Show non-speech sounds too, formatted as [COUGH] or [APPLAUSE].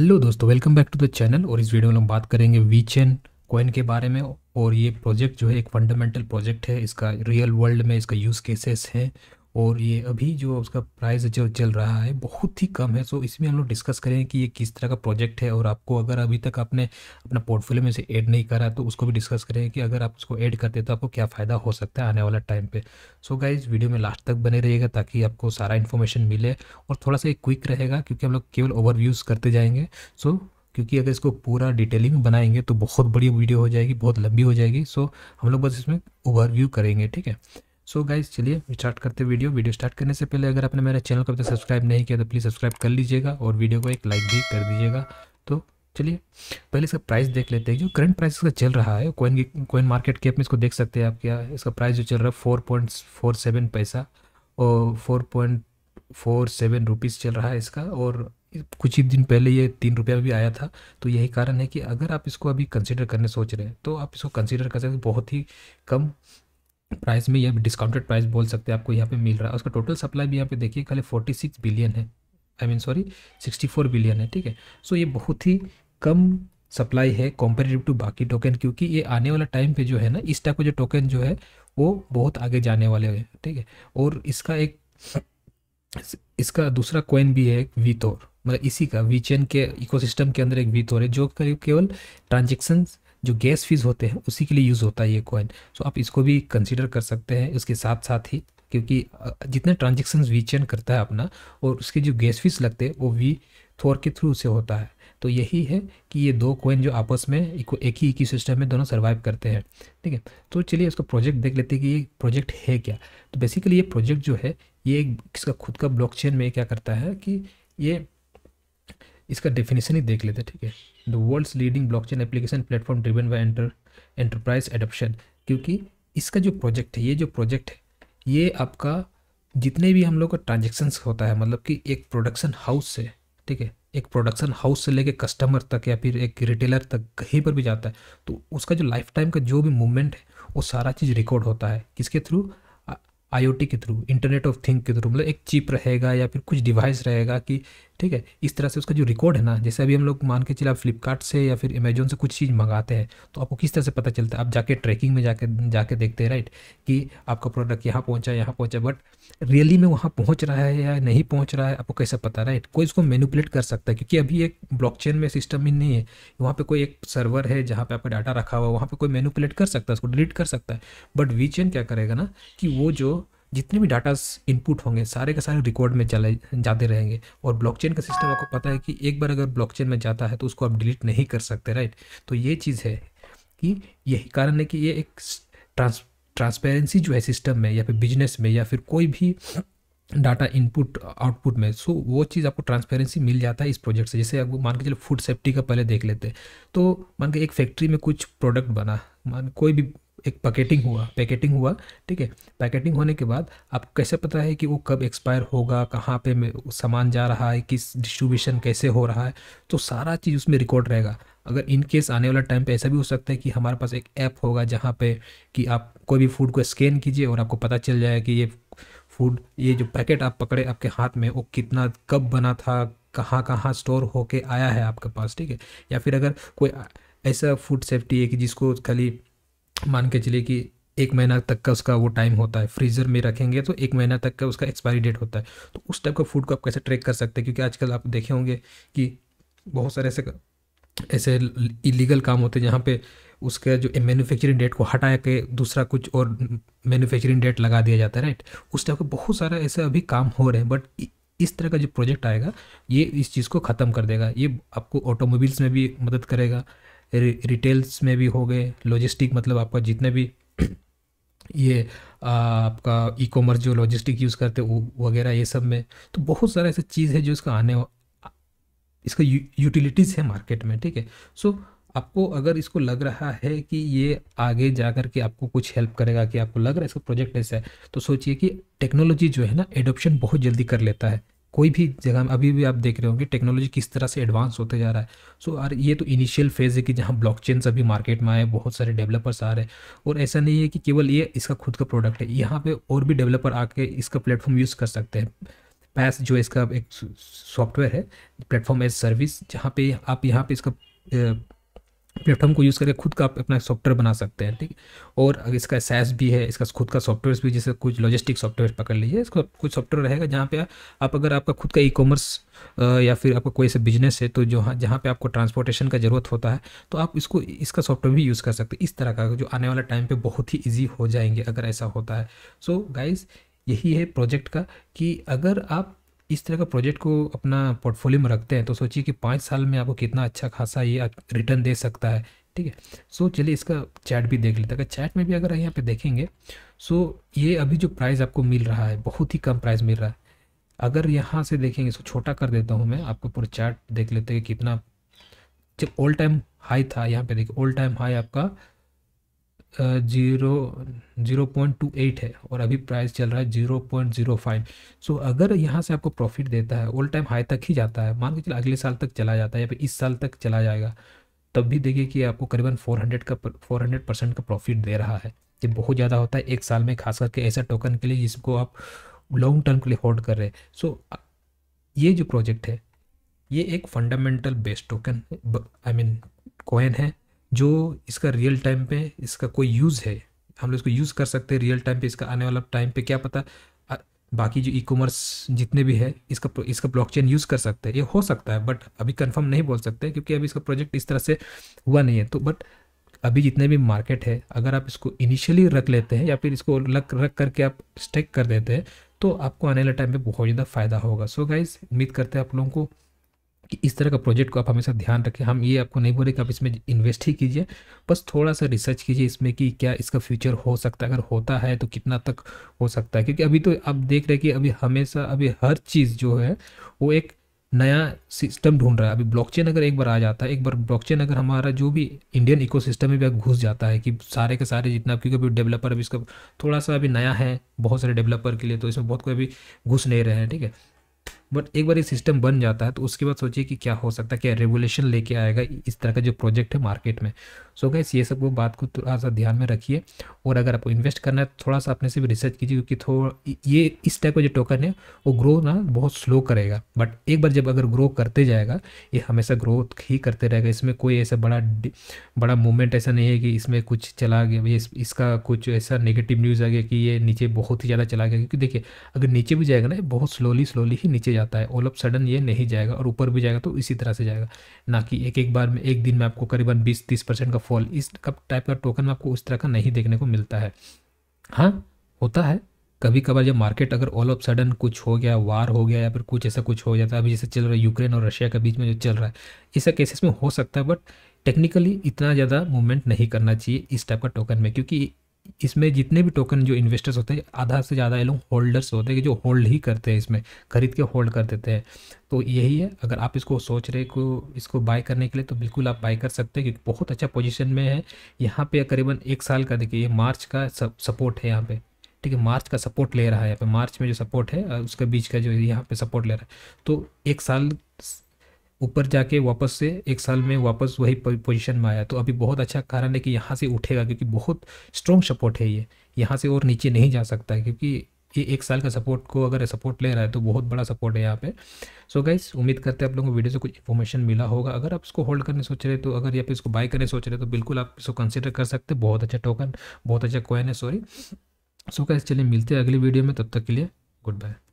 hello दोस्तों welcome back to the channel और इस वीडियो में हम बात करेंगे चैन कॉइन के बारे में और ये प्रोजेक्ट जो है एक फंडामेंटल प्रोजेक्ट है इसका रियल वर्ल्ड में इसका यूज़ केसेस हैं और ये अभी जो उसका प्राइस जो चल रहा है बहुत ही कम है सो इसमें हम लोग डिस्कस करेंगे कि ये किस तरह का प्रोजेक्ट है और आपको अगर अभी तक आपने अपना पोर्टफोलियो में से ऐड नहीं करा तो उसको भी डिस्कस करें कि अगर आप उसको ऐड करते तो आपको क्या फ़ायदा हो सकता है आने वाला टाइम पे सो so गाइज वीडियो में लास्ट तक बने रहिएगा ताकि आपको सारा इन्फॉर्मेशन मिले और थोड़ा सा क्विक रहेगा क्योंकि हम लोग केवल ओवरव्यूज़ करते जाएंगे सो so, क्योंकि अगर इसको पूरा डिटेलिंग बनाएंगे तो बहुत बड़ी वीडियो हो जाएगी बहुत लंबी हो जाएगी सो हम लोग बस इसमें ओवरव्यू करेंगे ठीक है सो गाइज चलिए स्टार्ट करते वीडियो वीडियो स्टार्ट करने से पहले अगर आपने मेरे चैनल को अभी तक सब्सक्राइब नहीं किया तो प्लीज़ सब्सक्राइब कर लीजिएगा और वीडियो को एक लाइक भी कर दीजिएगा तो चलिए पहले इसका प्राइस देख लेते हैं जो करंट प्राइस इसका चल रहा है कोइन की कोइन मार्केट कैप में इसको देख सकते हैं आप क्या इसका प्राइस जो चल रहा है फोर पॉइंट फोर सेवन पैसा और four point four seven rupees चल रहा है इसका और कुछ ही दिन पहले ये तीन रुपया भी आया था तो यही कारण है कि अगर आप इसको अभी कंसिडर करने सोच रहे हैं तो आप इसको कंसिडर कर सकते बहुत ही कम प्राइस में यह डिस्काउंटेड प्राइस बोल सकते हैं आपको यहाँ पे मिल रहा है उसका टोटल सप्लाई भी यहाँ पे देखिए खाली फोर्टी सिक्स बिलियन है I mean sorry sixty four billion है ठीक है सो ये बहुत ही कम सप्लाई है कॉम्पेरेटिव टू बाकी टोकन क्योंकि ये आने वाला टाइम पे जो है ना इस टाइप का जो टोकन जो है वो बहुत आगे जाने वाले हैं ठीक है और इसका एक इसका दूसरा कोइन भी है वीतोर मतलब इसी का वीचेन के इकोसिस्टम के अंदर एक वीतोर है जो करीब केवल ट्रांजेक्शन्स जो गैस फीस होते हैं उसी के लिए यूज़ होता है ये कॉइन सो आप इसको भी कंसिडर कर सकते हैं उसके साथ साथ ही क्योंकि जितने ट्रांजेक्शन वी चेन करता है अपना और उसके जो गैस फीस लगते हैं वो वी थोर के थ्रू से होता है तो यही है कि ये दो कोइन जो आपस में एक ही एक ही सिस्टम में दोनों सर्वाइव करते हैं ठीक है तो चलिए इसका प्रोजेक्ट देख लेते हैं कि ये प्रोजेक्ट है क्या तो बेसिकली ये प्रोजेक्ट जो है ये किसका खुद का ब्लॉकचेन में क्या करता है कि ये इसका डेफिनेशन ही देख लेते ठीक है the world's leading blockchain application platform driven by enter enterprise adoption क्योंकि इसका जो प्रोजेक्ट है ये जो प्रोजेक्ट है ये आपका जितने भी हम लोग का ट्रांजेक्शन्स होता है मतलब कि एक प्रोडक्शन हाउस से ठीक है एक प्रोडक्शन हाउस से लेके कस्टमर तक या फिर एक रिटेलर तक कहीं पर भी जाता है तो उसका जो लाइफ टाइम का जो भी मूवमेंट है वो सारा चीज़ रिकॉर्ड होता है किसके थ्रू आईओटी के थ्रू इंटरनेट ऑफ थिंग के थ्रू मतलब एक चिप रहेगा या फिर कुछ डिवाइस रहेगा कि ठीक है इस तरह से उसका जो रिकॉर्ड है ना जैसे अभी हम लोग मान के चले आप फ्लिपकार्ट से या फिर अमेजोन से कुछ चीज़ मंगाते हैं तो आपको किस तरह से पता चलता है आप जाके ट्रैकिंग में जाके जाके देखते हैं राइट कि आपका प्रोडक्ट यहाँ पहुँचा यहाँ पहुँचा बट रियली में वहाँ पहुँच रहा है या नहीं पहुँच रहा है आपको कैसे पता राइट कोई इसको मैनिपुलेट कर सकता है क्योंकि अभी एक ब्लॉक में सिस्टम ही नहीं है वहाँ पर कोई एक सर्वर है जहाँ पर आपका डाटा रखा हुआ वहाँ पर कोई मैनुपलेट कर सकता है उसको डिलीट कर सकता है बट वी क्या करेगा ना कि वो जो जितने भी डाटा इनपुट होंगे सारे के सारे रिकॉर्ड में चले जाते रहेंगे और ब्लॉकचेन का सिस्टम आपको पता है कि एक बार अगर ब्लॉकचेन में जाता है तो उसको आप डिलीट नहीं कर सकते राइट तो ये चीज़ है कि यही कारण है कि ये एक ट्रांस ट्रांसपेरेंसी जो है सिस्टम में या फिर बिजनेस में या फिर कोई भी डाटा इनपुट आउटपुट में सो वो चीज़ आपको ट्रांसपेरेंसी मिल जाता है इस प्रोजेक्ट से जैसे आप मान के चलो फूड सेफ्टी का पहले देख लेते हैं तो मान के एक फैक्ट्री में कुछ प्रोडक्ट बना मान कोई भी एक पैकेटिंग हुआ पैकेटिंग हुआ ठीक है पैकेटिंग होने के बाद आप कैसे पता है कि वो कब एक्सपायर होगा कहाँ पे सामान जा रहा है किस डिस्ट्रीब्यूशन कैसे हो रहा है तो सारा चीज़ उसमें रिकॉर्ड रहेगा अगर इन केस आने वाला टाइम पे ऐसा भी हो सकता है कि हमारे पास एक ऐप होगा जहाँ पे कि आप कोई भी फूड को स्कैन कीजिए और आपको पता चल जाए कि ये फूड ये जो पैकेट आप पकड़े आपके हाथ में वो कितना कब बना था कहाँ कहाँ स्टोर होके आया है आपके पास ठीक है या फिर अगर कोई ऐसा फूड सेफ्टी है कि जिसको खाली मान के चलिए कि एक महीना तक का उसका वो टाइम होता है फ्रीजर में रखेंगे तो एक महीना तक का उसका एक्सपायरी डेट होता है तो उस टाइप का फूड को आप कैसे ट्रैक कर सकते हैं क्योंकि आजकल आप देखे होंगे कि बहुत सारे ऐसे ऐसे इलीगल काम होते हैं जहाँ पे उसका जो मैन्युफैक्चरिंग डेट को हटा के दूसरा कुछ और मैन्युफैक्चरिंग डेट लगा दिया जाता है राइट उस टाइप का बहुत सारा ऐसे अभी काम हो रहे हैं बट इस तरह का जो प्रोजेक्ट आएगा ये इस चीज़ को ख़त्म कर देगा ये आपको ऑटोमोबाइल्स में भी मदद करेगा रिटेल्स में भी हो गए लॉजिस्टिक मतलब आपका जितने भी [CLEARS THROAT] ये आपका ई कॉमर्स जो लॉजिस्टिक यूज़ करते वगैरह ये सब में तो बहुत सारा ऐसा चीज़ है जो इसका आने इसका यू, यूटिलिटीज़ है मार्केट में ठीक है सो आपको अगर इसको लग रहा है कि ये आगे जा कर के आपको कुछ हेल्प करेगा कि आपको लग रहा है इसका प्रोजेक्ट ऐसा है तो सोचिए कि टेक्नोलॉजी जो है ना एडोप्शन बहुत जल्दी कर लेता है कोई भी जगह में अभी भी आप देख रहे होंगे टेक्नोलॉजी किस तरह से एडवांस होते जा रहा है सो so, ये तो इनिशियल फेज़ है कि जहाँ ब्लॉक ब्लॉकचेन अभी मार्केट में आए बहुत सारे डेवलपर्स आ रहे हैं और ऐसा नहीं है कि केवल ये इसका खुद का प्रोडक्ट है यहाँ पे और भी डेवलपर आके इसका प्लेटफॉर्म यूज़ कर सकते हैं पैस जो इसका एक सॉफ्टवेयर है प्लेटफॉर्म एज सर्विस जहाँ पे आप यहाँ पे इसका प्लेटफॉर्म को यूज़ करके खुद का अपना सॉफ्टवेयर बना सकते हैं ठीक और इसका सैस भी है इसका खुद का सॉफ्टवेयर भी जैसे कुछ लॉजिस्टिक सॉफ्टवेयर पकड़ लीजिए इसका कुछ सॉफ्टवेयर रहेगा जहाँ पे आप अगर आपका खुद का ई कॉमर्स या फिर आपका कोई ऐसा बिजनेस है तो जो हाँ, जहाँ पर आपको ट्रांसपोर्टेशन का ज़रूरत होता है तो आप इसको इसका सॉफ्टवेयर भी यूज़ कर सकते इस तरह का जो आने वाला टाइम पर बहुत ही ईजी हो जाएंगे अगर ऐसा होता है सो so, गाइज़ यही है प्रोजेक्ट का कि अगर आप इस तरह का प्रोजेक्ट को अपना पोर्टफोलियो में रखते हैं तो सोचिए कि पाँच साल में आपको कितना अच्छा खासा ये रिटर्न दे सकता है ठीक है सो चलिए इसका चैट भी देख लेते हैं अगर चैट में भी अगर यहाँ पे देखेंगे सो ये अभी जो प्राइस आपको मिल रहा है बहुत ही कम प्राइस मिल रहा है अगर यहाँ से देखेंगे इसको छोटा कर देता हूँ मैं आपको पूरा चैट देख लेते हैं कितना जब ओल्ड टाइम हाई था यहाँ पे देखिए ओल्ड टाइम हाई आपका zero zero point two eight है और अभी प्राइस चल रहा है zero point zero five so अगर यहाँ से आपको प्रॉफिट देता है ऑल टाइम हाई तक ही जाता है मान के चलो अगले साल तक चला जाता है या फिर इस साल तक चला जाएगा तब भी देखिए कि आपको करीबन फोर हंड्रेड का फोर हंड्रेड परसेंट का प्रॉफिट दे रहा है ये बहुत ज़्यादा होता है एक साल में खास करके ऐसा टोकन के लिए जिसको आप लॉन्ग टर्म के लिए होल्ड कर रहे हैं सो ये जो प्रोजेक्ट है ये एक fundamental based token I mean coin है जो इसका रियल टाइम पे इसका कोई यूज़ है हम लोग इसको यूज़ कर सकते हैं रियल टाइम पे इसका आने वाला टाइम पे क्या पता बाकी जो ई कॉमर्स जितने भी है इसका इसका ब्लॉकचेन यूज़ कर सकते हैं ये हो सकता है बट अभी कंफर्म नहीं बोल सकते क्योंकि अभी इसका प्रोजेक्ट इस तरह से हुआ नहीं है तो बट अभी जितने भी मार्केट है अगर आप इसको इनिशियली रख लेते हैं या फिर इसको लग रख करके आप स्टेक कर देते हैं तो आपको आने वाले टाइम पर बहुत ज़्यादा फ़ायदा होगा सो गाइज उम्मीद करते हैं आप लोगों को कि इस तरह का प्रोजेक्ट को आप हमेशा ध्यान रखें हम ये आपको नहीं बोले कि आप इसमें इन्वेस्ट ही कीजिए बस थोड़ा सा रिसर्च कीजिए इसमें कि क्या इसका फ्यूचर हो सकता है अगर होता है तो कितना तक हो सकता है क्योंकि अभी तो आप देख रहे हैं कि अभी हमेशा अभी हर चीज़ जो है वो एक नया सिस्टम ढूंढ रहा है अभी ब्लॉकचेन अगर एक बार आ जाता है एक बार ब्लॉकचेन अगर हमारा जो भी इंडियन इकोसिस्टम में भी घुस जाता है कि सारे के सारे जितना क्योंकि अभी डेवलपर अभी इसका थोड़ा सा अभी नया है बहुत सारे डेवलपर के लिए तो इसमें बहुत कोई अभी घुस नहीं रहे हैं ठीक है बट एक बार ये सिस्टम बन जाता है तो उसके बाद सोचिए कि क्या हो सकता है क्या रेगुलेशन लेके आएगा इस तरह का जो प्रोजेक्ट है मार्केट में सो so गैस ये सब वो बात को थोड़ा सा ध्यान में रखिए और अगर आपको इन्वेस्ट करना है तो थोड़ा सा अपने से भी रिसर्च कीजिए क्योंकि थोड़ा ये इस टाइप का जो टोकन है वो ग्रो ना बहुत स्लो करेगा बट एक बार जब अगर ग्रो करते जाएगा ये हमेशा ग्रोथ ही करते रहेगा इसमें कोई ऐसा बड़ा बड़ा मूवमेंट ऐसा नहीं है कि इसमें कुछ चला गया इस, इसका कुछ ऐसा नेगेटिव न्यूज़ आ गया कि ये नीचे बहुत ही ज़्यादा चला गया क्योंकि देखिए अगर नीचे भी जाएगा ना बहुत स्लोली स्लोली ही नीचे जाता है ऑल ऑफ सडन ये नहीं जाएगा और ऊपर भी जाएगा तो इसी तरह से जाएगा ना कि एक एक बार में एक दिन में आपको करीबन 20-30 परसेंट का फॉल इस टाइप का टोकन में आपको उस तरह का नहीं देखने को मिलता है हाँ होता है कभी कभार जब मार्केट अगर ऑल ऑफ सडन कुछ हो गया वार हो गया या फिर कुछ ऐसा कुछ हो जाता है अभी जैसे चल रहा है यूक्रेन और रशिया के बीच में जो चल रहा है ऐसा केसेस में हो सकता है बट टेक्निकली इतना ज़्यादा मूवमेंट नहीं करना चाहिए इस टाइप का टोकन में क्योंकि इसमें जितने भी टोकन जो इन्वेस्टर्स होते हैं आधा से ज़्यादा ये लोग होल्डर्स होते हैं कि जो होल्ड ही करते हैं इसमें खरीद के होल्ड कर देते हैं तो यही है अगर आप इसको सोच रहे को इसको बाय करने के लिए तो बिल्कुल आप बाय कर सकते हैं क्योंकि बहुत अच्छा पोजीशन में है यहाँ पे करीबन एक साल का देखिए ये मार्च का सपोर्ट है यहाँ पर ठीक है मार्च का सपोर्ट ले रहा है यहाँ पर मार्च में जो सपोर्ट है उसके बीच का जो यहाँ पर सपोर्ट ले रहा है तो एक साल ऊपर जाके वापस से एक साल में वापस वही पोजीशन में आया तो अभी बहुत अच्छा कारण है कि यहाँ से उठेगा क्योंकि बहुत स्ट्रॉन्ग सपोर्ट है ये यहाँ से और नीचे नहीं जा सकता है क्योंकि ये एक साल का सपोर्ट को अगर सपोर्ट ले रहा है तो बहुत बड़ा सपोर्ट है यहाँ पे सो so गाइज उम्मीद करते हैं आप लोगों को वीडियो से कुछ इन्फॉर्मेशन मिला होगा अगर आप इसको होल्ड करने सोच रहे तो अगर या फिर इसको बाय करने सोच रहे तो बिल्कुल आप इसको कंसिडर कर सकते हैं बहुत अच्छा टोकन बहुत अच्छा कॉइन है सॉरी सो गाइज चलिए मिलते हैं अगली वीडियो में तब तक के लिए गुड बाय